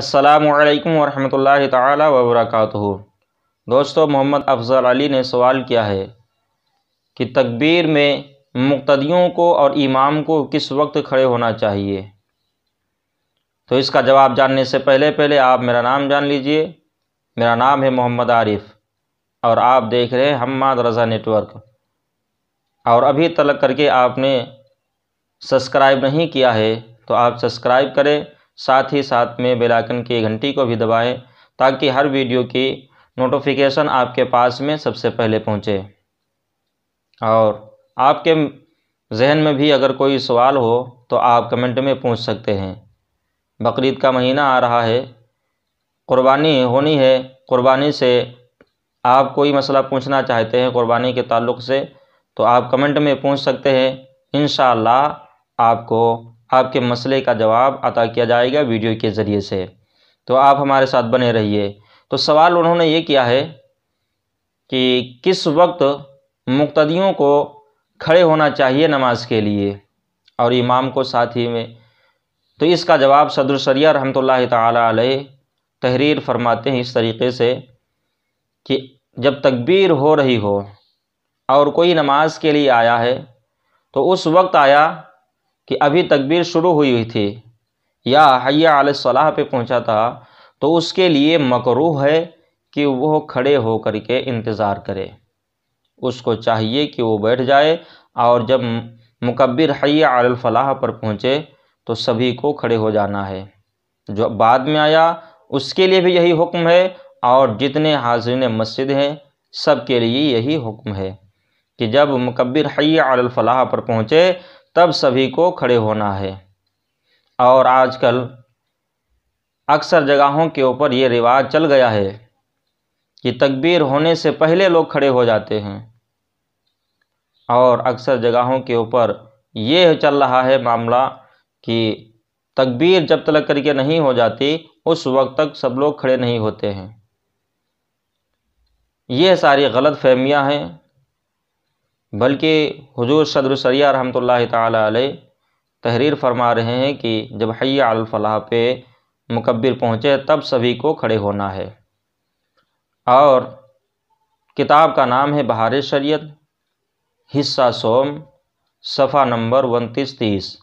असलकम वरहमल ताली वबरक दोस्तों मोहम्मद अफजल अली ने सवाल किया है कि तकबीर में मुक्तदियों को और इमाम को किस वक्त खड़े होना चाहिए तो इसका जवाब जानने से पहले पहले आप मेरा नाम जान लीजिए मेरा नाम है मोहम्मद आरिफ और आप देख रहे हैं हम्माद रज़ा नेटवर्क और अभी तलक करके आपने सब्सक्राइब नहीं किया है तो आप सब्सक्राइब करें साथ ही साथ में बेलाइकन की घंटी को भी दबाएं ताकि हर वीडियो की नोटिफिकेशन आपके पास में सबसे पहले पहुंचे और आपके जहन में भी अगर कोई सवाल हो तो आप कमेंट में पूछ सकते हैं बकरीद का महीना आ रहा है कुर्बानी होनी है कुर्बानी से आप कोई मसला पूछना चाहते हैं कुर्बानी के ताल्लुक से तो आप कमेंट में पूछ सकते हैं इन आपको आपके मसले का जवाब अता किया जाएगा वीडियो के ज़रिए से तो आप हमारे साथ बने रहिए तो सवाल उन्होंने ये किया है कि किस वक्त मुक्तदियों को खड़े होना चाहिए नमाज के लिए और इमाम को साथ ही में तो इसका जवाब सदरसरिया रहमत ताली तहरीर फरमाते हैं इस तरीके से कि जब तकबीर हो रही हो और कोई नमाज के लिए आया है तो उस वक्त आया कि अभी तकबीर शुरू हुई हुई थी या हैया सलाह पे पहुंचा था तो उसके लिए मकरू है कि वह खड़े होकर के इंतज़ार करे उसको चाहिए कि वो बैठ जाए और जब मुकबिर हैया फलाह पर पहुँचे तो सभी को खड़े हो जाना है जो बाद में आया उसके लिए भी यही हुक्म है और जितने हाजिरन मस्जिद हैं सब के लिए यही हुक्म है कि जब मुकबिर हैया फलाह पर पहुँचे तब सभी को खड़े होना है और आजकल अक्सर जगहों के ऊपर ये रिवाज चल गया है कि तकबीर होने से पहले लोग खड़े हो जाते हैं और अक्सर जगहों के ऊपर ये चल रहा है मामला कि तकबीर जब तक करके नहीं हो जाती उस वक्त तक सब लोग खड़े नहीं होते हैं ये सारी गलत फहमियाँ हैं बल्कि हजूर सदरसरिया रहमत ताली तहरीर फरमा रहे हैं कि जब हैया पे मुकब्बिर पहुँचे तब सभी को खड़े होना है और किताब का नाम है बहार शरीत हिस्सा सोम सफ़ा नंबर उनतीस तीस